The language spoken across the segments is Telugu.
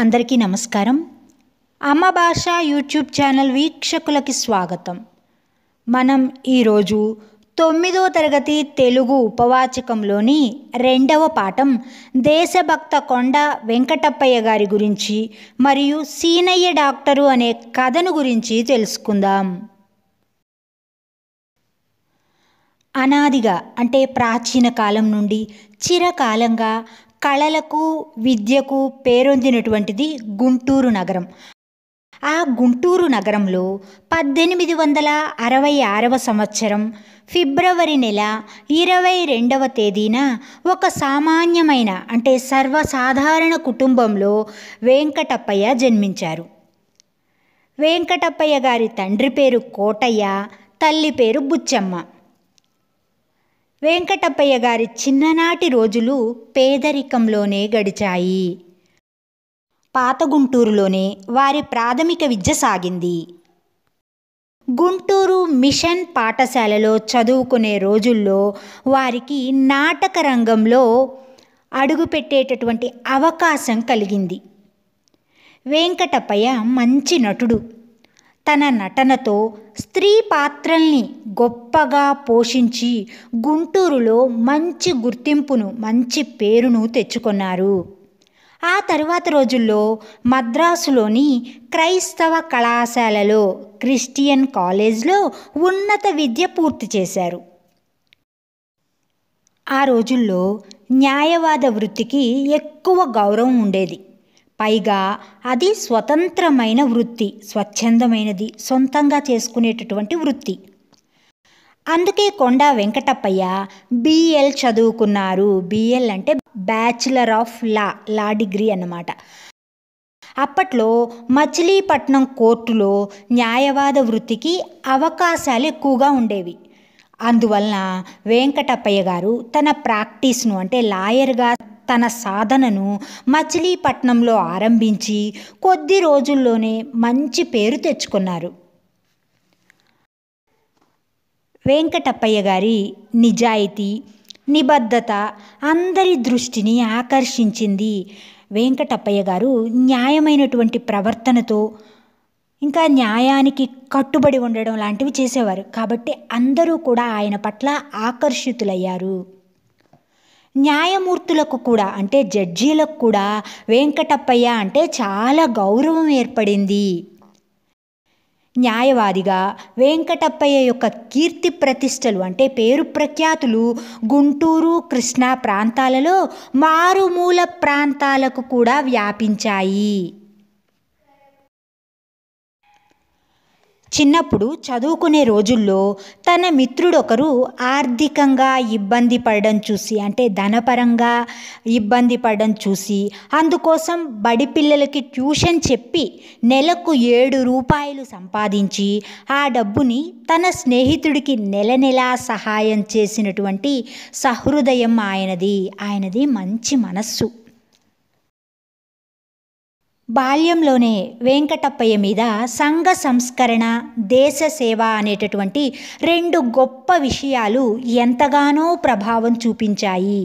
అందరికీ నమస్కారం అమ్మ భాష యూట్యూబ్ ఛానల్ వీక్షకులకి స్వాగతం మనం ఈరోజు తొమ్మిదో తరగతి తెలుగు ఉపవాచకంలోని రెండవ పాఠం దేశభక్త కొండ వెంకటప్పయ్య గారి గురించి మరియు సీనయ్య డాక్టరు అనే కథను గురించి తెలుసుకుందాం అనాదిగా అంటే ప్రాచీన కాలం నుండి చిరకాలంగా కళలకు విద్యకు పేరొందినటువంటిది గుంటూరు నగరం ఆ గుంటూరు నగరంలో పద్దెనిమిది వందల అరవై ఆరవ సంవత్సరం ఫిబ్రవరి నెల ఇరవై రెండవ తేదీన ఒక సామాన్యమైన అంటే సర్వసాధారణ కుటుంబంలో వెంకటప్పయ్య జన్మించారు వెంకటప్పయ్య గారి తండ్రి పేరు కోటయ్య తల్లి పేరు బుచ్చమ్మ వెంకటప్పయ్య గారి చిన్ననాటి రోజులు పేదరికంలోనే గడిచాయి పాత గుంటూరులోనే వారి ప్రాథమిక విద్య సాగింది గుంటూరు మిషన్ పాఠశాలలో చదువుకునే రోజుల్లో వారికి నాటక రంగంలో అడుగుపెట్టేటటువంటి అవకాశం కలిగింది వెంకటప్పయ్య మంచి నటుడు తన నటనతో స్త్రీ పాత్రల్ని గొప్పగా పోషించి గుంటూరులో మంచి గుర్తింపును మంచి పేరును తెచ్చుకున్నారు ఆ తరువాత రోజుల్లో మద్రాసులోని క్రైస్తవ కళాశాలలో క్రిస్టియన్ కాలేజ్లో ఉన్నత విద్య పూర్తి చేశారు ఆ రోజుల్లో న్యాయవాద వృత్తికి ఎక్కువ గౌరవం ఉండేది పైగా అది స్వతంత్రమైన వృత్తి స్వచ్ఛందమైనది సొంతంగా చేసుకునేటటువంటి వృత్తి అందుకే కొండా వెంకటప్పయ్య బిఎల్ చదువుకున్నారు బిఎల్ అంటే bachelor of law law degree అన్నమాట అప్పట్లో మచిలీపట్నం కోర్టులో న్యాయవాద వృత్తికి అవకాశాలు ఎక్కువగా ఉండేవి అందువలన వెంకటప్పయ్య గారు తన ప్రాక్టీస్ను అంటే లాయర్గా తన సాధనను మచిలీపట్నంలో ఆరంభించి కొద్ది రోజుల్లోనే మంచి పేరు తెచ్చుకున్నారు వెంకటప్పయ్య గారి నిజాయితీ నిబద్ధత అందరి దృష్టిని ఆకర్షించింది వెంకటప్పయ్య గారు న్యాయమైనటువంటి ప్రవర్తనతో ఇంకా న్యాయానికి కట్టుబడి ఉండడం లాంటివి చేసేవారు కాబట్టి అందరూ కూడా ఆయన పట్ల ఆకర్షితులయ్యారు న్యాయమూర్తులకు కూడా అంటే జడ్జీలకు కూడా వెంకటప్పయ్య అంటే చాలా గౌరవం ఏర్పడింది న్యాయవాదిగా వెంకటప్పయ్య యొక్క కీర్తి ప్రతిష్టలు అంటే పేరు ప్రఖ్యాతులు గుంటూరు కృష్ణా ప్రాంతాలలో మారుమూల ప్రాంతాలకు కూడా వ్యాపించాయి చిన్నప్పుడు చదువుకునే రోజుల్లో తన మిత్రుడొకరు ఆర్థికంగా ఇబ్బంది పడడం చూసి అంటే ధనపరంగా ఇబ్బంది పడడం చూసి అందుకోసం బడి పిల్లలకి ట్యూషన్ చెప్పి నెలకు ఏడు రూపాయలు సంపాదించి ఆ డబ్బుని తన స్నేహితుడికి నెల నెలా సహాయం చేసినటువంటి సహృదయం ఆయనది ఆయనది మంచి మనస్సు బాల్యంలోనే వెంకటప్పయ్య మీద సంఘ సంస్కరణ దేశ సేవ అనేటటువంటి రెండు గొప్ప విషయాలు ఎంతగానో ప్రభావం చూపించాయి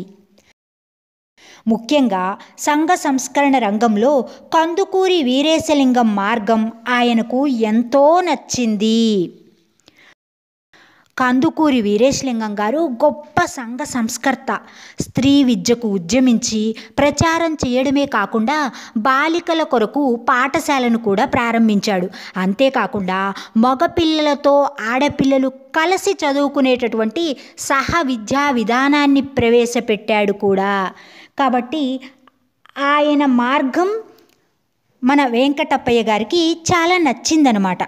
ముఖ్యంగా సంఘ సంస్కరణ రంగంలో కందుకూరి వీరేశలింగం మార్గం ఆయనకు ఎంతో నచ్చింది కందుకూరి వీరేశలింగం గారు గొప్ప సంఘ సంస్కర్త స్త్రీ విద్యకు ఉద్యమించి ప్రచారం చేయడమే కాకుండా బాలికల కొరకు పాఠశాలను కూడా ప్రారంభించాడు అంతేకాకుండా మగపిల్లలతో ఆడపిల్లలు కలిసి చదువుకునేటటువంటి సహ విద్యా విధానాన్ని ప్రవేశపెట్టాడు కూడా కాబట్టి ఆయన మార్గం మన వెంకటప్పయ్య గారికి చాలా నచ్చిందనమాట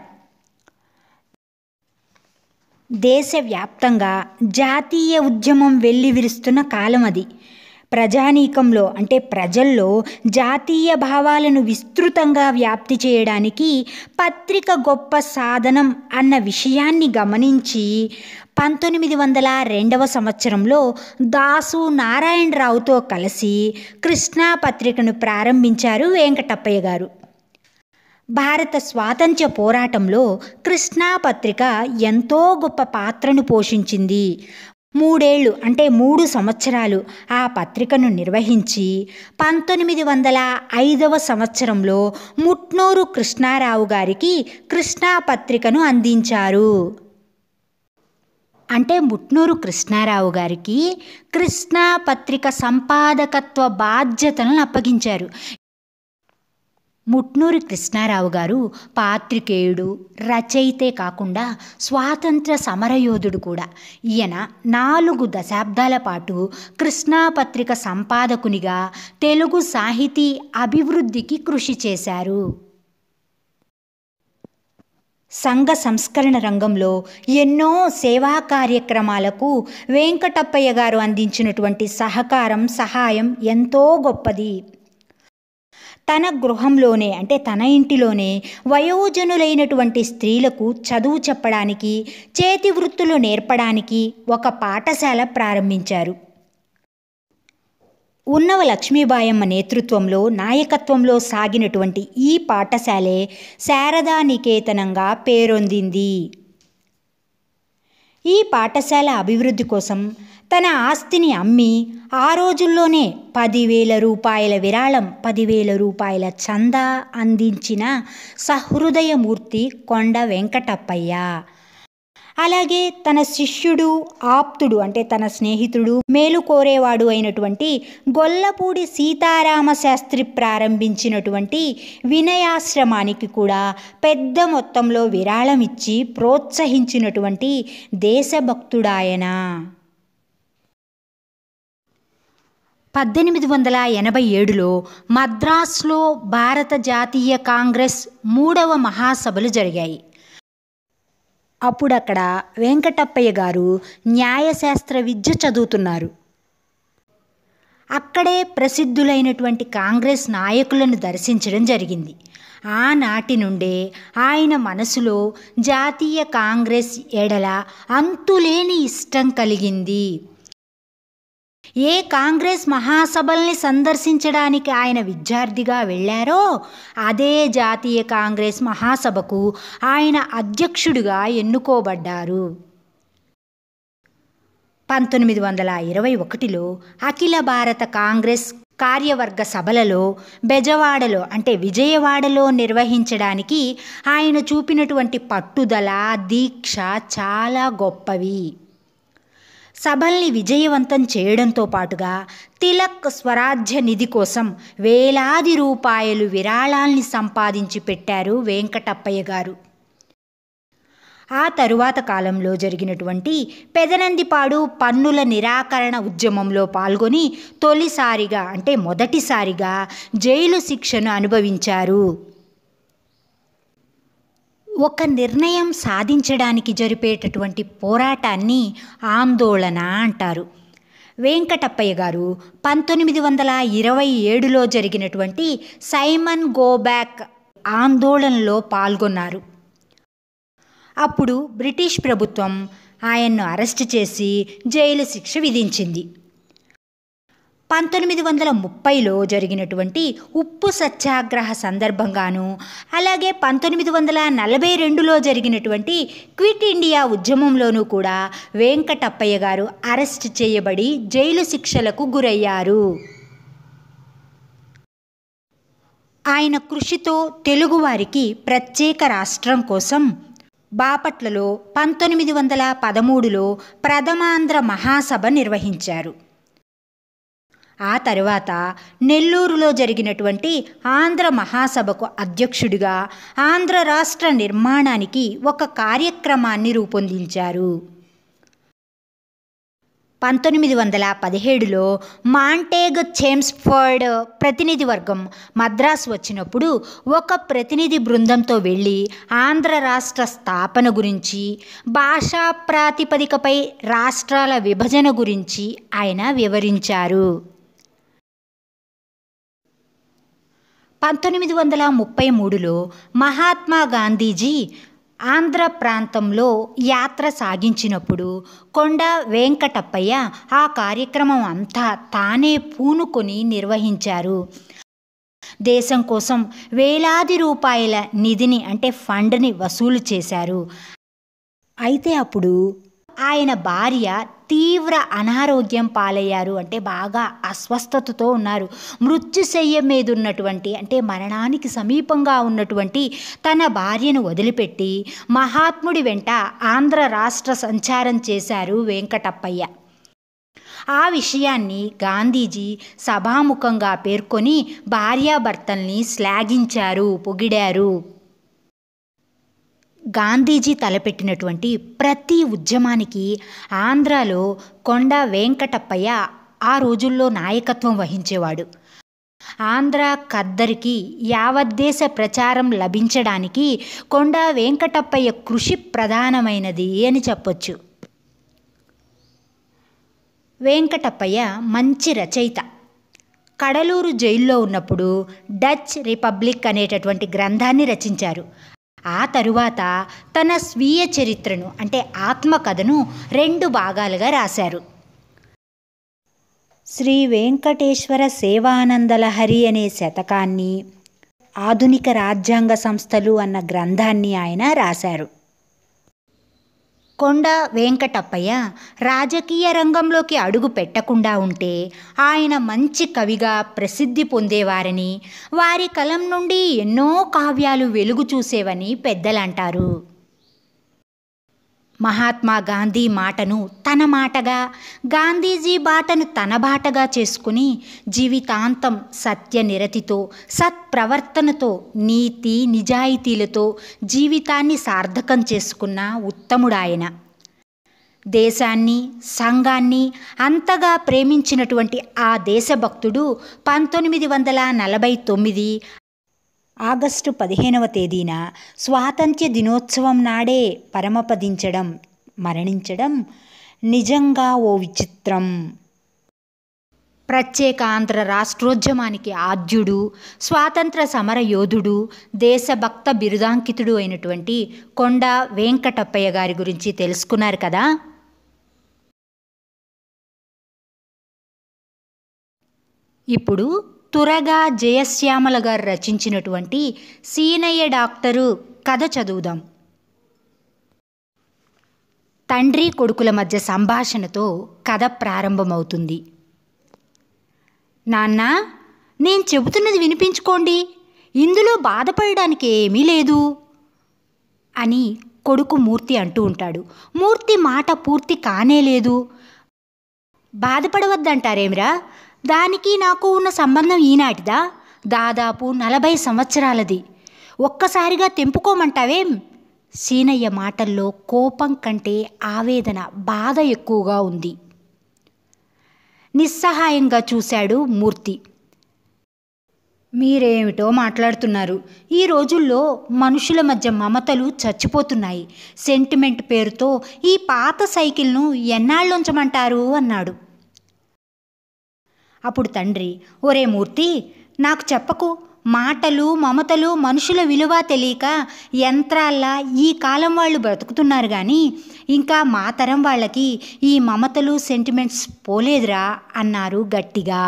దేశవ్యాప్తంగా జాతీయ ఉద్యమం వెల్లివిరుస్తున్న కాలం అది ప్రజానీకంలో అంటే ప్రజల్లో జాతీయ భావాలను విస్తృతంగా వ్యాప్తి చేయడానికి పత్రిక గొప్ప సాధనం అన్న విషయాన్ని గమనించి పంతొమ్మిది వందల రెండవ సంవత్సరంలో దాసు నారాయణరావుతో కలిసి కృష్ణా పత్రికను ప్రారంభించారు వెంకటప్పయ్య గారు భారత స్వాతంత్ర్య పోరాటంలో కృష్ణా పత్రిక ఎంతో గొప్ప పాత్రను పోషించింది మూడేళ్లు అంటే మూడు సంవత్సరాలు ఆ పత్రికను నిర్వహించి పంతొమ్మిది వందల ఐదవ సంవత్సరంలో ముట్నూరు కృష్ణారావు గారికి కృష్ణా పత్రికను అందించారు అంటే ముట్నూరు కృష్ణారావు గారికి కృష్ణా పత్రిక సంపాదకత్వ బాధ్యతలను అప్పగించారు ముట్నూరి కృష్ణారావు గారు పాత్రికేయుడు రచయితే కాకుండా స్వాతంత్ర సమరయోధుడు కూడా ఈయన నాలుగు దశాబ్దాల పాటు కృష్ణా పత్రిక సంపాదకునిగా తెలుగు సాహితీ అభివృద్ధికి కృషి చేశారు సంఘ సంస్కరణ రంగంలో ఎన్నో సేవా కార్యక్రమాలకు వెంకటప్పయ్య గారు అందించినటువంటి సహకారం సహాయం ఎంతో గొప్పది తన గృహంలోనే అంటే తన ఇంటిలోనే వయోజనులైనటువంటి స్త్రీలకు చదువు చెప్పడానికి చేతి వృత్తులు నేర్పడానికి ఒక పాఠశాల ప్రారంభించారు ఉన్నవ లక్ష్మీబాయమ్మ నేతృత్వంలో నాయకత్వంలో సాగినటువంటి ఈ పాఠశాలే శారదా నికేతనంగా పేరొందింది ఈ పాఠశాల అభివృద్ధి కోసం తన ఆస్తిని అమ్మి ఆ రోజుల్లోనే పదివేల రూపాయల విరాళం పదివేల రూపాయల చందా అందించిన సహృదయమూర్తి కొండ వెంకటప్పయ్య అలాగే తన శిష్యుడు ఆప్తుడు అంటే తన స్నేహితుడు మేలు కోరేవాడు అయినటువంటి గొల్లపూడి సీతారామ శాస్త్రి ప్రారంభించినటువంటి వినయాశ్రమానికి కూడా పెద్ద మొత్తంలో విరాళం ఇచ్చి ప్రోత్సహించినటువంటి దేశభక్తుడాయన పద్దెనిమిది వందల ఎనభై ఏడులో మద్రాస్లో భారత జాతీయ కాంగ్రెస్ మూడవ మహాసభలు జరిగాయి అప్పుడక్కడ వెంకటప్పయ్య గారు న్యాయశాస్త్ర విద్య చదువుతున్నారు అక్కడే ప్రసిద్ధులైనటువంటి కాంగ్రెస్ నాయకులను దర్శించడం జరిగింది ఆనాటి నుండే ఆయన మనసులో జాతీయ కాంగ్రెస్ ఎడల అంతులేని ఇష్టం కలిగింది ఏ కాంగ్రెస్ మహాసభల్ని సందర్శించడానికి ఆయన విద్యార్థిగా వెళ్ళారో అదే జాతీయ కాంగ్రెస్ మహాసభకు ఆయన అధ్యక్షుడిగా ఎన్నుకోబడ్డారు పంతొమ్మిది వందల ఇరవై ఒకటిలో అఖిల భారత కాంగ్రెస్ కార్యవర్గ సభలలో బెజవాడలో అంటే విజయవాడలో నిర్వహించడానికి ఆయన చూపినటువంటి పట్టుదల దీక్ష చాలా గొప్పవి సభల్ని విజయవంతం చేయడంతో పాటుగా తిలక్ స్వరాజ్య నిధి కోసం వేలాది రూపాయలు విరాళాల్ని సంపాదించి పెట్టారు వెంకటప్పయ్య గారు ఆ తరువాత కాలంలో జరిగినటువంటి పెదనందిపాడు పన్నుల నిరాకరణ ఉద్యమంలో పాల్గొని తొలిసారిగా అంటే మొదటిసారిగా జైలు శిక్షను అనుభవించారు ఒక నిర్ణయం సాధించడానికి జరిపేటటువంటి పోరాటాన్ని ఆందోళన అంటారు వెంకటప్పయ్య గారు పంతొమ్మిది వందల ఇరవై ఏడులో జరిగినటువంటి సైమన్ గోబ్యాక్ ఆందోళనలో పాల్గొన్నారు అప్పుడు బ్రిటిష్ ప్రభుత్వం ఆయన్ను అరెస్టు చేసి జైలు శిక్ష విధించింది పంతొమ్మిది వందల ముప్పైలో జరిగినటువంటి ఉప్పు సత్యాగ్రహ సందర్భంగాను అలాగే పంతొమ్మిది వందల నలభై రెండులో జరిగినటువంటి క్విట్ ఇండియా ఉద్యమంలోనూ కూడా వెంకటప్పయ్య గారు అరెస్ట్ చేయబడి జైలు శిక్షలకు గురయ్యారు ఆయన కృషితో తెలుగువారికి ప్రత్యేక రాష్ట్రం కోసం బాపట్లలో పంతొమ్మిది వందల పదమూడులో ప్రథమాంధ్ర మహాసభ నిర్వహించారు ఆ తర్వాత నెల్లూరులో జరిగినటువంటి ఆంధ్ర మహాసభకు అధ్యక్షుడిగా ఆంధ్ర రాష్ట్ర నిర్మాణానికి ఒక కార్యక్రమాన్ని రూపొందించారు పంతొమ్మిది వందల పదిహేడులో మాంటేగ్ చేమ్స్ఫర్డ్ ప్రతినిధి వర్గం మద్రాసు వచ్చినప్పుడు ఒక ప్రతినిధి బృందంతో వెళ్ళి ఆంధ్ర రాష్ట్ర స్థాపన గురించి భాషా ప్రాతిపదికపై రాష్ట్రాల విభజన గురించి ఆయన వివరించారు పంతొమ్మిది వందల ముప్పై మూడులో మహాత్మా గాంధీజీ ఆంధ్ర ప్రాంతంలో యాత్ర సాగించినప్పుడు కొండ వెంకటప్పయ్య ఆ కార్యక్రమం అంతా తానే పూనుకొని నిర్వహించారు దేశం కోసం వేలాది రూపాయల నిధిని అంటే ఫండ్ని వసూలు చేశారు అయితే అప్పుడు ఆయన భార్య తీవ్ర అనారోగ్యం పాలయ్యారు అంటే బాగా అస్వస్థతతో ఉన్నారు మృత్యుశయ్య మీద ఉన్నటువంటి అంటే మరణానికి సమీపంగా ఉన్నటువంటి తన భార్యను వదిలిపెట్టి మహాత్ముడి వెంట ఆంధ్ర రాష్ట్ర సంచారం చేశారు వెంకటప్పయ్య ఆ విషయాన్ని గాంధీజీ సభాముఖంగా పేర్కొని భార్యాభర్తల్ని శ్లాఘించారు పొగిడారు గాంధీజీ తలపెట్టినటువంటి ప్రతి ఉద్యమానికి ఆంధ్రాలో కొండ వెంకటప్పయ్య ఆ రోజుల్లో నాయకత్వం వహించేవాడు ఆంధ్ర కద్దరికి యావద్దేశ ప్రచారం లభించడానికి కొండ వెంకటప్పయ్య కృషి ప్రధానమైనది అని చెప్పొచ్చు వెంకటప్పయ్య మంచి రచయిత కడలూరు జైల్లో ఉన్నప్పుడు డచ్ రిపబ్లిక్ అనేటటువంటి గ్రంథాన్ని రచించారు ఆ తరువాత తన స్వీయ చరిత్రను అంటే ఆత్మకథను రెండు భాగాలుగా రాశారు శ్రీ వెంకటేశ్వర సేవానందలహరి అనే శతకాన్ని ఆధునిక రాజ్యాంగ సంస్థలు అన్న గ్రంథాన్ని ఆయన రాశారు కొండ వెంకటప్పయ్య రాజకీయ రంగంలోకి అడుగు పెట్టకుండా ఉంటే ఆయన మంచి కవిగా ప్రసిద్ధి పొందేవారని వారి కలం నుండి ఎన్నో కావ్యాలు వెలుగు చూసేవని పెద్దలంటారు మహాత్మా గాంధీ మాటను తన మాటగా గాంధీజీ బాటను తన బాటగా చేసుకుని జీవితాంతం సత్య నిరతితో సత్ప్రవర్తనతో నీతి నిజాయితీలతో జీవితాన్ని సార్థకం చేసుకున్న ఉత్తముడాయన దేశాన్ని సంఘాన్ని అంతగా ప్రేమించినటువంటి ఆ దేశభక్తుడు పంతొమ్మిది వందల నలభై తొమ్మిది ఆగస్టు పదిహేనవ తేదీన స్వాతంత్య్ర దినోత్సవం నాడే పరమపదించడం మరణించడం నిజంగా ఓ విచిత్రం ప్రత్యేక ఆంధ్ర రాష్ట్రోద్యమానికి ఆద్యుడు స్వాతంత్ర సమర యోధుడు దేశభక్త బిరుదాంకితుడు అయినటువంటి కొండ వెంకటప్పయ్య గారి గురించి తెలుసుకున్నారు కదా ఇప్పుడు తురగా జయశ్యామల గారు రచించినటువంటి సీనయ్య డాక్టరు కథ చదువుదాం తండ్రి కొడుకుల మధ్య సంభాషణతో కథ ప్రారంభమవుతుంది నాన్న నేను చెబుతున్నది వినిపించుకోండి ఇందులో బాధపడడానికి ఏమీ లేదు అని కొడుకు మూర్తి అంటూ ఉంటాడు మూర్తి మాట పూర్తి కానే లేదు బాధపడవద్దంటారేమిరా దానికి నాకు ఉన్న సంబంధం ఈనాటిదా దాదాపు నలభై సంవత్సరాలది ఒక్కసారిగా తెంపుకోమంటావేం సీనయ్య మాటల్లో కోపం కంటే ఆవేదన బాధ ఎక్కువగా ఉంది నిస్సహాయంగా చూశాడు మూర్తి మీరేమిటో మాట్లాడుతున్నారు ఈ రోజుల్లో మనుషుల మధ్య మమతలు చచ్చిపోతున్నాయి సెంటిమెంట్ పేరుతో ఈ పాత సైకిల్ను ఎన్నాళ్ళుంచమంటారు అన్నాడు అప్పుడు తండ్రి ఒరే మూర్తి నాకు చెప్పకు మాటలు మమతలు మనుషుల విలువ తెలియక యంత్రాల్లా ఈ కాలం వాళ్ళు బ్రతుకుతున్నారు కానీ ఇంకా మా తరం వాళ్ళకి ఈ మమతలు సెంటిమెంట్స్ పోలేదురా అన్నారు గట్టిగా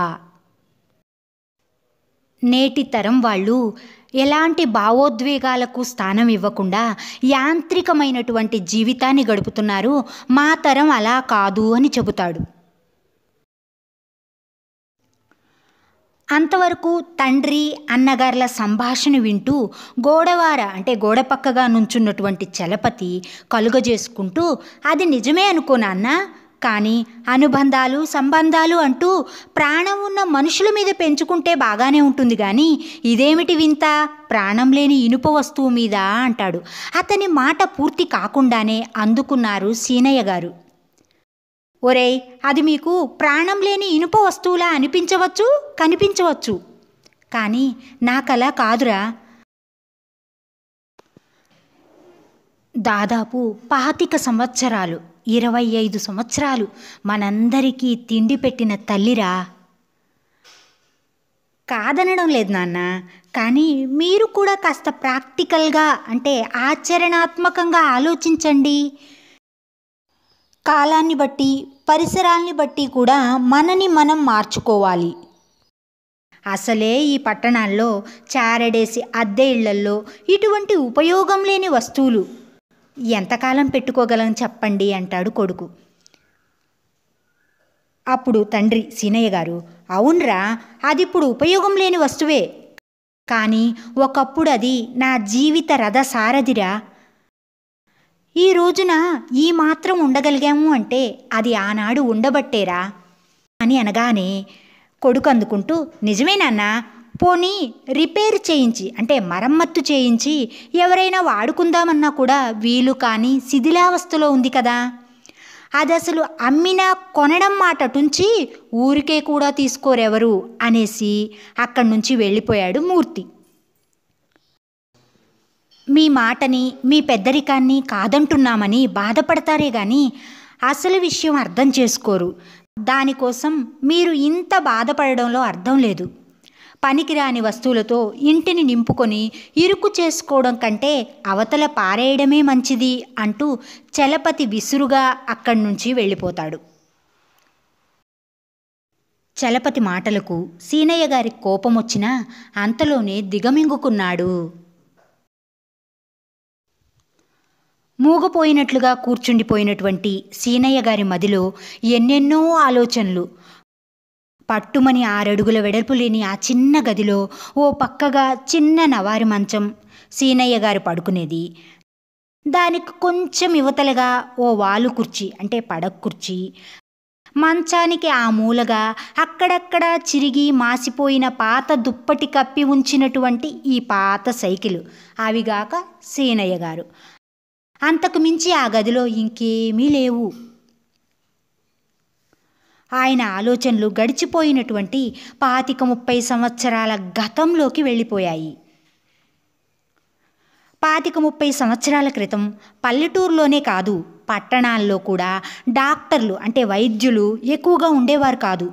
నేటి తరం వాళ్ళు ఎలాంటి భావోద్వేగాలకు స్థానం ఇవ్వకుండా యాంత్రికమైనటువంటి జీవితాన్ని గడుపుతున్నారు మా తరం అలా కాదు అని చెబుతాడు అంతవరకు తండ్రి అన్నగారుల సంభాషణ వింటూ గోడవార అంటే గోడ పక్కగా నుంచున్నటువంటి చలపతి కలుగజేసుకుంటూ అది నిజమే అనుకోనా కానీ అనుబంధాలు సంబంధాలు అంటూ ప్రాణం ఉన్న మనుషుల మీద పెంచుకుంటే బాగానే ఉంటుంది కానీ ఇదేమిటి వింత ప్రాణం లేని ఇనుప వస్తువు మీద అంటాడు అతని మాట పూర్తి కాకుండానే అందుకున్నారు సీనయ్య గారు ఒరేయ్ అది మీకు ప్రాణం లేని ఇనుప వస్తువులా అనిపించవచ్చు కనిపించవచ్చు కానీ నాకలా కాదురా దాదాపు పాతిక సంవత్సరాలు ఇరవై ఐదు సంవత్సరాలు మనందరికీ తిండి పెట్టిన తల్లిరా కాదనడం లేదు నాన్న కానీ మీరు కూడా కాస్త ప్రాక్టికల్గా అంటే ఆచరణాత్మకంగా ఆలోచించండి కాలాన్ని బట్టి పరిసరాల్ని బట్టి కూడా మనని మనం మార్చుకోవాలి అసలే ఈ పట్టణాల్లో చారడేసి అద్దె ఇళ్లల్లో ఇటువంటి ఉపయోగం లేని వస్తువులు ఎంతకాలం పెట్టుకోగలం చెప్పండి అంటాడు కొడుకు అప్పుడు తండ్రి సీనయ్య గారు అవునరా అది ఇప్పుడు ఉపయోగం లేని వస్తువే కానీ ఒకప్పుడు అది నా జీవిత రథసారథిరా ఈ రోజున ఈ మాత్రం ఉండగలిగాము అంటే అది ఆనాడు ఉండబట్టేరా అని అనగానే కొడుకు అందుకుంటూ నిజమేనన్నా పోనీ రిపేర్ చేయించి అంటే మరమ్మత్తు చేయించి ఎవరైనా వాడుకుందామన్నా కూడా వీలు కానీ శిథిలావస్థలో ఉంది కదా అది అసలు అమ్మినా కొనడం మాట టుంచి ఊరికే కూడా తీసుకోరెవరు అనేసి అక్కడి నుంచి వెళ్ళిపోయాడు మూర్తి మీ మాటని మీ పెద్దరికాన్ని కాదంటున్నామని బాధపడతారే కానీ అసలు విషయం అర్థం చేసుకోరు దానికోసం మీరు ఇంత బాధపడడంలో అర్థం లేదు పనికిరాని వస్తువులతో ఇంటిని నింపుకొని ఇరుకు చేసుకోవడం కంటే అవతల పారేయడమే మంచిది అంటూ చలపతి విసురుగా అక్కడి నుంచి వెళ్ళిపోతాడు చలపతి మాటలకు సీనయ్య గారికి కోపం వచ్చినా అంతలోనే దిగమింగుకున్నాడు మూగపోయినట్లుగా కూర్చుండిపోయినటువంటి సీనయ్య గారి మదిలో ఎన్నెన్నో ఆలోచనలు పట్టుమని ఆరడుగుల వెడల్పు లేని ఆ చిన్న గదిలో ఓ పక్కగా చిన్న నవారి మంచం సీనయ్య గారు పడుకునేది దానికి కొంచెం యువతలుగా ఓ వాలు కుర్చీ అంటే పడక్ కుర్చీ మంచానికి ఆ మూలగా అక్కడక్కడ చిరిగి మాసిపోయిన పాత దుప్పటి కప్పి ఉంచినటువంటి ఈ పాత సైకిల్ అవిగాక సీనయ్య గారు అంతకు మించి ఆ గదిలో ఇంకేమీ లేవు ఆయన ఆలోచనలు గడిచిపోయినటువంటి పాతిక ముప్పై సంవత్సరాల గతంలోకి వెళ్ళిపోయాయి పాతిక ముప్పై సంవత్సరాల క్రితం పల్లెటూరులోనే కాదు పట్టణాల్లో కూడా డాక్టర్లు అంటే వైద్యులు ఎక్కువగా ఉండేవారు కాదు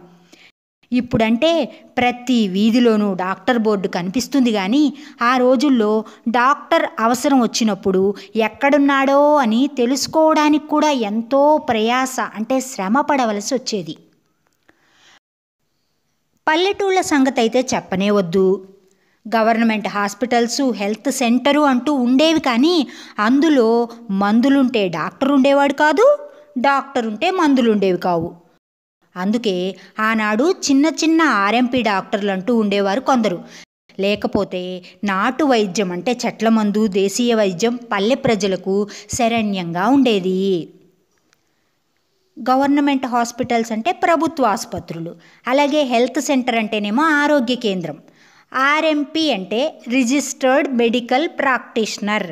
ఇప్పుడంటే ప్రతి వీధిలోనూ డాక్టర్ బోర్డు కనిపిస్తుంది కానీ ఆ రోజుల్లో డాక్టర్ అవసరం వచ్చినప్పుడు ఎక్కడున్నాడో అని తెలుసుకోవడానికి కూడా ఎంతో ప్రయాస అంటే శ్రమ పడవలసి వచ్చేది పల్లెటూళ్ళ సంగతి అయితే చెప్పనే వద్దు గవర్నమెంట్ హాస్పిటల్స్ హెల్త్ సెంటరు అంటూ ఉండేవి కానీ అందులో మందులుంటే డాక్టర్ ఉండేవాడు కాదు డాక్టర్ ఉంటే మందులుండేవి కావు అందుకే ఆనాడు చిన్న చిన్న ఆర్ఎంపీ డాక్టర్లు అంటూ ఉండేవారు కొందరు లేకపోతే నాటు వైద్యం అంటే చెట్ల మందు దేశీయ వైద్యం పల్లె ప్రజలకు శరణ్యంగా ఉండేది గవర్నమెంట్ హాస్పిటల్స్ అంటే ప్రభుత్వ ఆసుపత్రులు అలాగే హెల్త్ సెంటర్ అంటేనేమో ఆరోగ్య కేంద్రం ఆర్ఎంపీ అంటే రిజిస్టర్డ్ మెడికల్ ప్రాక్టీషనర్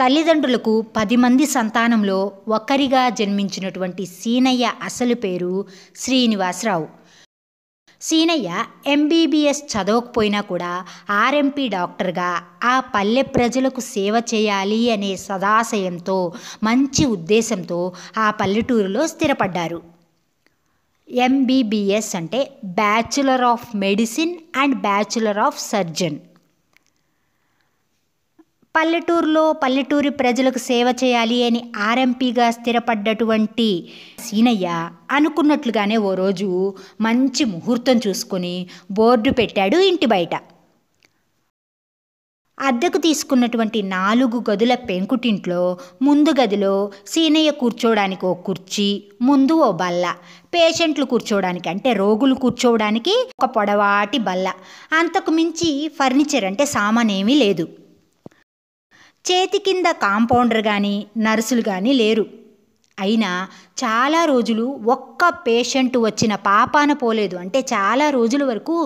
తల్లిదండ్రులకు పది మంది సంతానంలో ఒక్కరిగా జన్మించినటువంటి సీనయ్య అసలు పేరు శ్రీనివాసరావు సీనయ్య ఎంబీబీఎస్ చదవకపోయినా కూడా ఆర్ఎంపీ డాక్టర్గా ఆ పల్లె ప్రజలకు సేవ చేయాలి అనే సదాశయంతో మంచి ఉద్దేశంతో ఆ పల్లెటూరులో స్థిరపడ్డారు ఎంబీబీఎస్ అంటే bachelor of medicine and bachelor of surgeon పల్లెటూరులో పల్లెటూరి ప్రజలకు సేవ చేయాలి అని ఆర్ఎంపీగా స్థిరపడ్డటువంటి సీనయ్య అనుకున్నట్లుగానే ఓ రోజు మంచి ముహూర్తం చూసుకొని బోర్డు పెట్టాడు ఇంటి బయట అద్దెకు తీసుకున్నటువంటి నాలుగు గదుల పెంకుటింట్లో ముందు గదిలో సీనయ్య కూర్చోవడానికి ఓ కుర్చీ ముందు ఓ బల్ల పేషెంట్లు కూర్చోవడానికి అంటే రోగులు కూర్చోవడానికి ఒక పొడవాటి బల్ల అంతకు మించి ఫర్నిచర్ అంటే సామాన్ ఏమీ లేదు చేతి కింద కాంపౌండర్ కానీ నర్సులు కానీ లేరు అయినా చాలా రోజులు ఒక్క పేషెంట్ వచ్చిన పాపాన పోలేదు అంటే చాలా రోజుల వరకు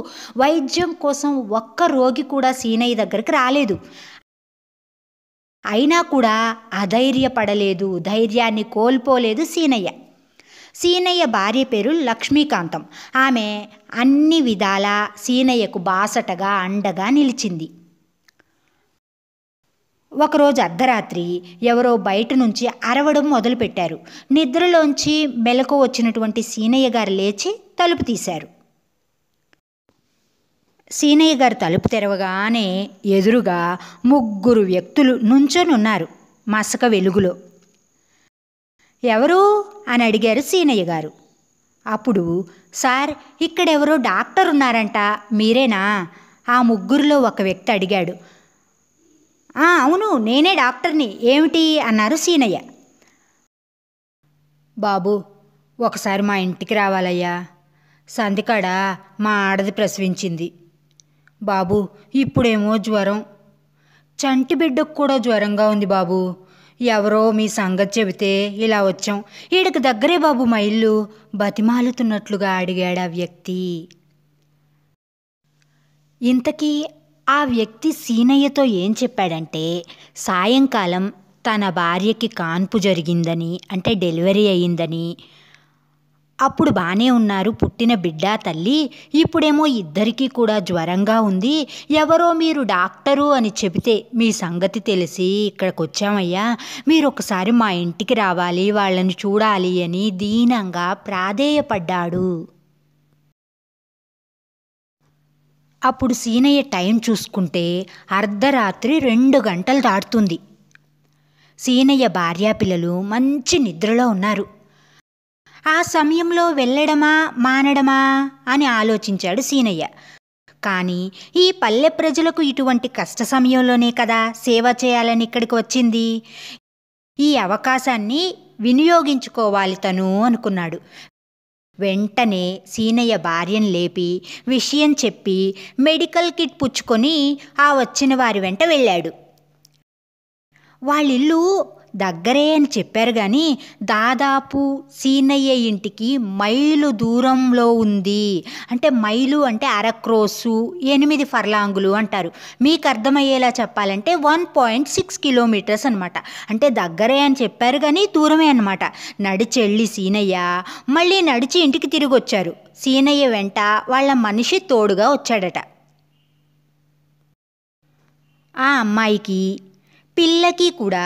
వైద్యం కోసం ఒక్క రోగి కూడా సీనయ్య దగ్గరికి రాలేదు అయినా కూడా అధైర్యపడలేదు ధైర్యాన్ని కోల్పోలేదు సీనయ్య సీనయ్య భార్య పేరు లక్ష్మీకాంతం ఆమె అన్ని విధాలా సీనయ్యకు బాసటగా అండగా నిలిచింది ఒకరోజు అర్ధరాత్రి ఎవరో బయట నుంచి అరవడం మొదలుపెట్టారు నిద్రలోంచి మెలకు వచ్చినటువంటి సీనయ్య గారు లేచి తలుపు తీశారు సీనయ్య గారు తలుపు తెరవగానే ఎదురుగా ముగ్గురు వ్యక్తులు నుంచోనున్నారు మసక వెలుగులో ఎవరు అని అడిగారు సీనయ్య గారు అప్పుడు సార్ ఇక్కడెవరో డాక్టర్ ఉన్నారంట మీరేనా ఆ ముగ్గురిలో ఒక వ్యక్తి అడిగాడు అవును నేనే డాక్టర్ని ఏమిటి అన్నారు సీనయ్య బాబు ఒకసారి మా ఇంటికి రావాలయ్యా సంధికాడ మా ఆడది ప్రసవించింది బాబు ఇప్పుడేమో జ్వరం చంటి బిడ్డకు కూడా జ్వరంగా ఉంది బాబు ఎవరో మీ సంగతి చెబితే ఇలా వచ్చాం ఈడకి దగ్గరే బాబు మా ఇల్లు బతిమాలుతున్నట్లుగా అడిగాడు ఆ వ్యక్తి ఇంతకీ ఆ వ్యక్తి సీనయ్యతో ఏం చెప్పాడంటే సాయంకాలం తన భార్యకి కాన్పు జరిగిందని అంటే డెలివరీ అయ్యిందని అప్పుడు బాగానే ఉన్నారు పుట్టిన బిడ్డ తల్లి ఇప్పుడేమో ఇద్దరికీ కూడా జ్వరంగా ఉంది ఎవరో మీరు డాక్టరు అని చెబితే మీ సంగతి తెలిసి ఇక్కడికి వచ్చామయ్యా మీరు ఒకసారి మా ఇంటికి రావాలి వాళ్ళని చూడాలి అని దీనంగా ప్రాధేయపడ్డాడు అప్పుడు సీనయ్య టైం చూసుకుంటే అర్ధరాత్రి రెండు గంటలు దాటుతుంది సీనయ్య భార్యాపిల్లలు మంచి నిద్రలో ఉన్నారు ఆ సమయంలో వెళ్ళడమా మానడమా అని ఆలోచించాడు సీనయ్య కానీ ఈ పల్లె ప్రజలకు ఇటువంటి కష్ట సమయంలోనే కదా సేవ చేయాలని ఇక్కడికి వచ్చింది ఈ అవకాశాన్ని వినియోగించుకోవాలి తను అనుకున్నాడు వెంటనే సీనయ్య భార్యను లేపి విషయం చెప్పి మెడికల్ కిట్ పుచ్చుకొని ఆ వచ్చిన వారి వెంట వెళ్ళాడు వాళ్ళిల్లు దగ్గరే అని చెప్పారు కానీ దాదాపు సీనయ్య ఇంటికి మైలు దూరంలో ఉంది అంటే మైలు అంటే అరక్రోసు ఎనిమిది ఫర్లాంగులు అంటారు మీకు అర్థమయ్యేలా చెప్పాలంటే వన్ పాయింట్ సిక్స్ కిలోమీటర్స్ అనమాట అంటే దగ్గరే అని చెప్పారు కానీ దూరమే అనమాట నడిచెళ్ళి సీనయ్య మళ్ళీ నడిచి ఇంటికి తిరిగి వచ్చారు సీనయ్య వెంట వాళ్ళ మనిషి తోడుగా వచ్చాడట ఆ అమ్మాయికి పిల్లకి కూడా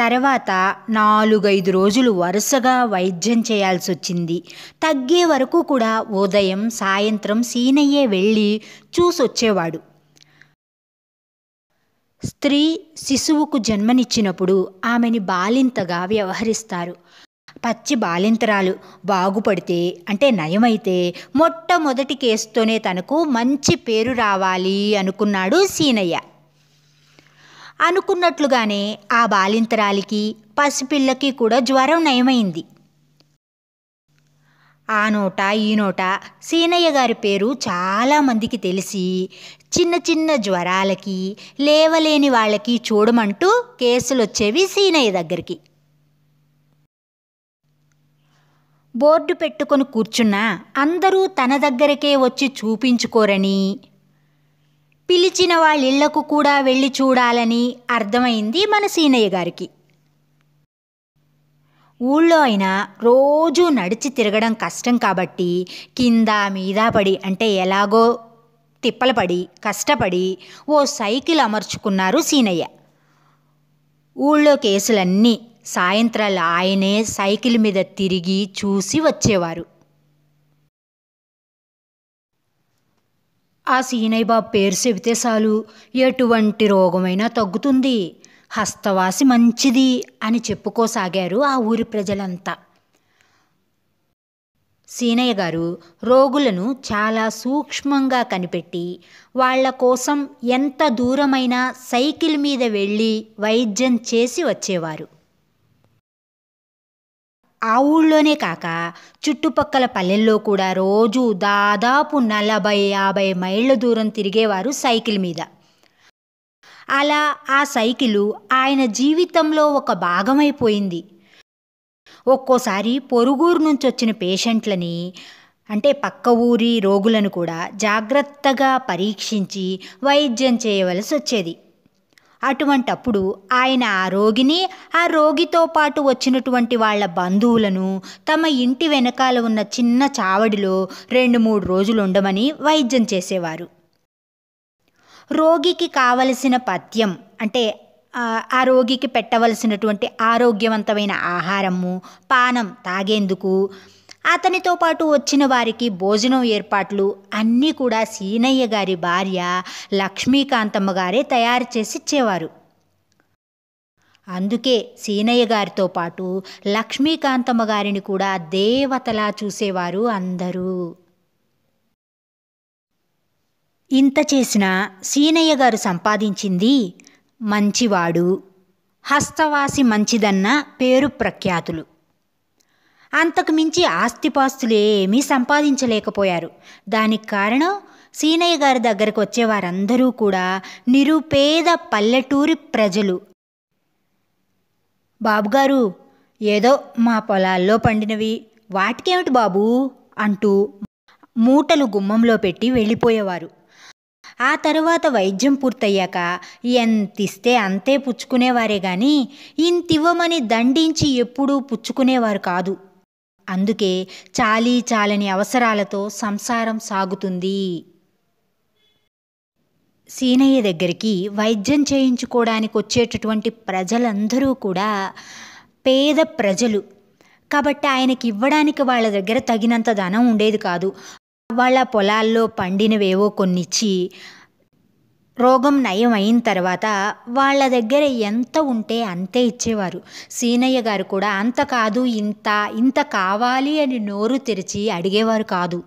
తర్వాత నాలుగైదు రోజులు వరుసగా వైద్యం చేయాల్సి వచ్చింది తగ్గే వరకు కూడా ఉదయం సాయంత్రం సీనయ్యే వెళ్ళి చూసొచ్చేవాడు స్త్రీ శిశువుకు జన్మనిచ్చినప్పుడు ఆమెని బాలింతగా వ్యవహరిస్తారు పచ్చి బాలింతరాలు బాగుపడితే అంటే నయమైతే మొట్టమొదటి కేసుతోనే తనకు మంచి పేరు రావాలి అనుకున్నాడు సీనయ్య అనుకున్నట్లుగానే ఆ బాలింతరాలికి పసిపిల్లకి కూడా జ్వరం నయమైంది ఆ నోట ఈ నోట సీనయ్య గారి పేరు చాలామందికి తెలిసి చిన్న చిన్న జ్వరాలకి లేవలేని వాళ్ళకి చూడమంటూ కేసులు వచ్చేవి సీనయ్య దగ్గరికి బోర్డు పెట్టుకొని కూర్చున్నా అందరూ తన దగ్గరకే వచ్చి చూపించుకోరని పిలిచిన వాళ్ళిళ్లకు కూడా వెళ్ళి చూడాలని అర్థమైంది మన సీనయ్య గారికి ఊళ్ళో అయినా రోజూ నడిచి తిరగడం కష్టం కాబట్టి కింద మీద పడి అంటే ఎలాగో తిప్పలపడి కష్టపడి ఓ సైకిల్ అమర్చుకున్నారు సీనయ్య ఊళ్ళో కేసులన్నీ సాయంత్రాలు ఆయనే సైకిల్ మీద తిరిగి చూసి వచ్చేవారు ఆ సీనయ్య బాబు పేరు చెబితే చాలు ఎటువంటి రోగమైనా తగ్గుతుంది హస్తవాసి మంచిది అని చెప్పుకోసాగారు ఆ ఊరి ప్రజలంతా సీనయ్య గారు రోగులను చాలా సూక్ష్మంగా కనిపెట్టి వాళ్ల కోసం ఎంత దూరమైనా సైకిల్ మీద వెళ్ళి వైద్యం చేసి వచ్చేవారు ఆ ఊళ్ళోనే కాక చుట్టుపక్కల పల్లెల్లో కూడా రోజు దాదాపు నలభై యాభై మైళ్ళ దూరం తిరిగేవారు సైకిల్ మీద అలా ఆ సైకిలు ఆయన జీవితంలో ఒక భాగమైపోయింది ఒక్కోసారి పొరుగురు నుంచి వచ్చిన పేషెంట్లని అంటే పక్క ఊరి రోగులను కూడా జాగ్రత్తగా పరీక్షించి వైద్యం చేయవలసి వచ్చేది అటువంటప్పుడు ఆయన ఆ రోగిని ఆ రోగితో పాటు వచ్చినటువంటి వాళ్ళ బంధువులను తమ ఇంటి వెనకాల ఉన్న చిన్న చావడిలో రెండు మూడు రోజులు ఉండమని వైద్యం చేసేవారు రోగికి కావలసిన పథ్యం అంటే ఆ రోగికి పెట్టవలసినటువంటి ఆరోగ్యవంతమైన ఆహారము పానం తాగేందుకు అతనితో పాటు వచ్చిన వారికి భోజనం ఏర్పాట్లు అన్నీ కూడా సీనయ్య గారి భార్య లక్ష్మీకాంతమ్మ గారే తయారు చేసిచ్చేవారు అందుకే సీనయ్య గారితో పాటు లక్ష్మీకాంతమ్మ గారిని కూడా దేవతలా చూసేవారు అందరూ ఇంత చేసినా సీనయ్య గారు సంపాదించింది మంచివాడు హస్తవాసి మంచిదన్న పేరు ప్రఖ్యాతులు అంతకుమించి ఆస్తిపాస్తులేమీ సంపాదించలేకపోయారు దానికి కారణం సీనయ్య గారి దగ్గరకు వచ్చేవారందరూ కూడా నిరుపేద పల్లెటూరి ప్రజలు బాబుగారు ఏదో మా పొలాల్లో పండినవి వాటికేమిటి బాబు అంటూ మూటలు గుమ్మంలో పెట్టి వెళ్ళిపోయేవారు ఆ తర్వాత వైద్యం పూర్తయ్యాక ఎంతిస్తే అంతే పుచ్చుకునేవారే కానీ ఇంతివ్వమని దండించి ఎప్పుడూ పుచ్చుకునేవారు కాదు అందుకే చాలీ చాలని అవసరాలతో సంసారం సాగుతుంది సీనయ్య దగ్గరికి వైద్యం చేయించుకోవడానికి వచ్చేటటువంటి ప్రజలందరూ కూడా పేద ప్రజలు కాబట్టి ఆయనకి ఇవ్వడానికి వాళ్ళ దగ్గర తగినంత ధనం ఉండేది కాదు వాళ్ళ పొలాల్లో పండినవేవో కొన్నిచ్చి రోగం నయం అయిన తర్వాత వాళ్ళ దగ్గర ఎంత ఉంటే అంతే ఇచ్చేవారు సీనయ్య గారు కూడా అంత కాదు ఇంత ఇంత కావాలి అని నోరు తెరిచి అడిగేవారు కాదు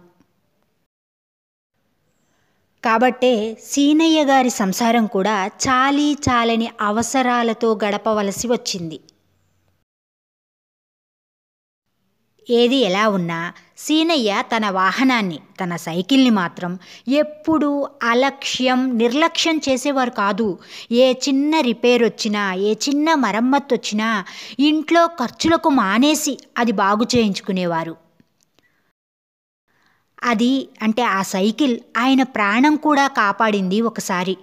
కాబట్టే సీనయ్య గారి సంసారం కూడా చాలీ చాలని అవసరాలతో గడపవలసి వచ్చింది ఏది ఎలా ఉన్నా సీనయ్య తన వాహనాన్ని తన సైకిల్ని మాత్రం ఎప్పుడూ అలక్ష్యం నిర్లక్ష్యం చేసేవారు కాదు ఏ చిన్న రిపేర్ వచ్చినా ఏ చిన్న మరమ్మత్తు వచ్చినా ఇంట్లో ఖర్చులకు మానేసి అది బాగు చేయించుకునేవారు అది అంటే ఆ సైకిల్ ఆయన ప్రాణం కూడా కాపాడింది ఒకసారి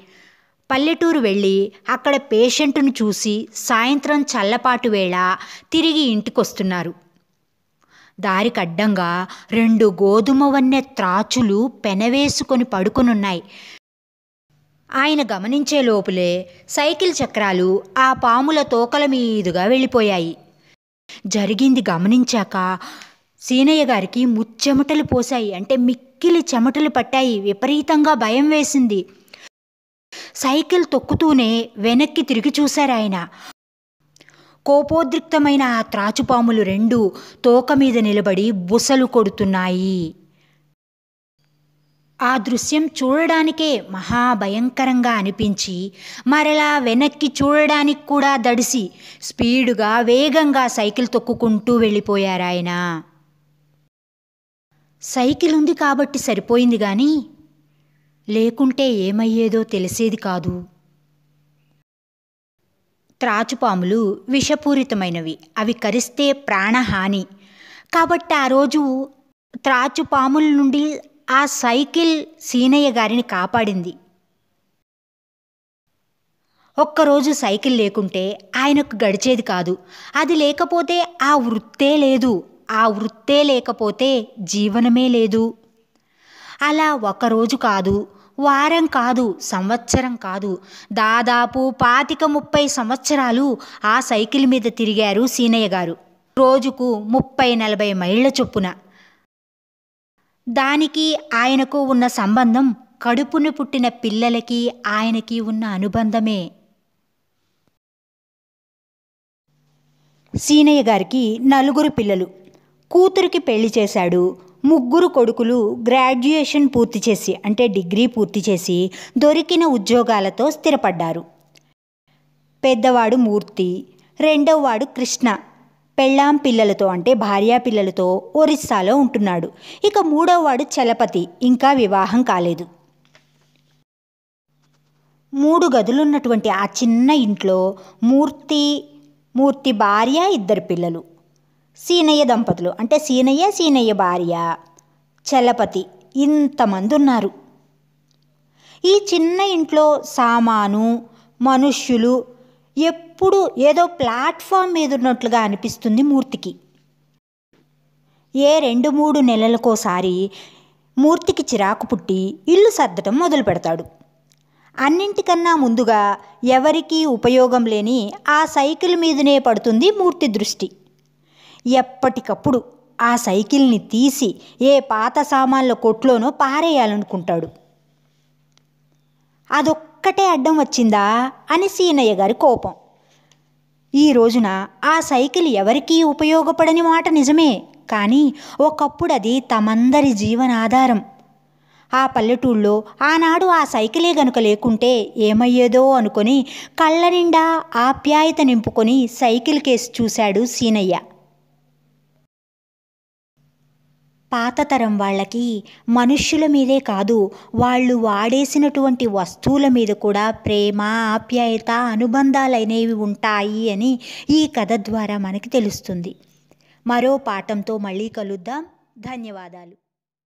పల్లెటూరు వెళ్ళి అక్కడ పేషెంట్ను చూసి సాయంత్రం చల్లపాటు వేళ తిరిగి ఇంటికొస్తున్నారు దారికడ్డంగా రెండు గోధుమ వన్నె త్రాచులు పెనవేసుకొని పడుకునున్నాయి ఆయన గమనించే లోపులే సైకిల్ చక్రాలు ఆ పాముల తోకల మీదుగా వెళ్ళిపోయాయి జరిగింది గమనించాక సీనయ్య గారికి ముచ్చెమటలు పోశాయి అంటే మిక్కిలి చెమటలు పట్టాయి విపరీతంగా భయం వేసింది సైకిల్ తొక్కుతూనే వెనక్కి తిరిగి చూశారు ఆయన కోపోద్రిక్తమైన ఆ త్రాచుపాములు రెండు తోక మీద నిలబడి బుసలు కొడుతున్నాయి ఆ దృశ్యం చూడడానికే మహాభయంకరంగా అనిపించి మరలా వెనక్కి చూడడానికి కూడా దడిసి స్పీడుగా వేగంగా సైకిల్ తొక్కుకుంటూ వెళ్ళిపోయారాయన సైకిల్ ఉంది కాబట్టి సరిపోయింది కానీ లేకుంటే ఏమయ్యేదో తెలిసేది కాదు త్రాచుపాములు విషపూరితమైనవి అవి కరిస్తే ప్రాణహాని కాబట్టి ఆ రోజు త్రాచుపాముల నుండి ఆ సైకిల్ సీనయ్య గారిని కాపాడింది ఒక్కరోజు సైకిల్ లేకుంటే ఆయనకు గడిచేది కాదు అది లేకపోతే ఆ వృత్తే లేదు ఆ వృత్తే లేకపోతే జీవనమే లేదు అలా ఒకరోజు కాదు వారం కాదు సంవత్సరం కాదు దాదాపు పాతిక ముప్పై సంవత్సరాలు ఆ సైకిల్ మీద తిరిగారు సీనయ్య గారు రోజుకు ముప్పై నలభై మైళ్ళ చొప్పున దానికి ఆయనకు ఉన్న సంబంధం కడుపును పుట్టిన పిల్లలకి ఆయనకి ఉన్న అనుబంధమే సీనయ్య గారికి నలుగురు పిల్లలు కూతురికి పెళ్లి చేశాడు ముగ్గురు కొడుకులు గ్రాడ్యుయేషన్ పూర్తి చేసి అంటే డిగ్రీ పూర్తి చేసి దొరికిన ఉద్యోగాలతో స్థిరపడ్డారు పెద్దవాడు మూర్తి రెండవవాడు కృష్ణ పెళ్ళాం పిల్లలతో అంటే భార్యా పిల్లలతో ఒరిస్సాలో ఉంటున్నాడు ఇక మూడవవాడు చలపతి ఇంకా వివాహం కాలేదు మూడు గదులున్నటువంటి ఆ చిన్న ఇంట్లో మూర్తి మూర్తి భార్య ఇద్దరు పిల్లలు సీనయ్య దంపతులు అంటే సీనయ్య సీనయ్య భార్య చలపతి ఇంతమంది ఉన్నారు ఈ చిన్న ఇంట్లో సామాను మనుష్యులు ఎప్పుడు ఏదో ప్లాట్ఫామ్ మీద ఉన్నట్లుగా అనిపిస్తుంది మూర్తికి ఏ రెండు మూడు నెలలకోసారి మూర్తికి చిరాకు పుట్టి ఇల్లు సర్దటం మొదలు పెడతాడు అన్నింటికన్నా ముందుగా ఎవరికీ ఉపయోగం లేని ఆ సైకిల్ మీదనే పడుతుంది మూర్తి దృష్టి ఎప్పటికప్పుడు ఆ సైకిల్ని తీసి ఏ పాత సామాన్ల కొట్లోనో పారేయాలనుకుంటాడు అదొక్కటే అడ్డం వచ్చిందా అని సీనయ్య గారి కోపం ఈ రోజున ఆ సైకిల్ ఎవరికీ ఉపయోగపడని మాట నిజమే కానీ ఒకప్పుడు అది తమందరి జీవనాధారం ఆ పల్లెటూళ్ళో ఆనాడు ఆ సైకిలే గనుక లేకుంటే ఏమయ్యేదో అనుకొని కళ్ళ నిండా ఆప్యాయత నింపుకొని సైకిల్ కేసు చూశాడు సీనయ్య పాత తరం వాళ్ళకి మనుష్యుల మీదే కాదు వాళ్ళు వాడేసినటువంటి వస్తువుల మీద కూడా ప్రేమ ఆప్యాయత అనుబంధాలైనవి ఉంటాయి అని ఈ కథ ద్వారా మనకి తెలుస్తుంది మరో పాఠంతో మళ్ళీ కలుద్దాం ధన్యవాదాలు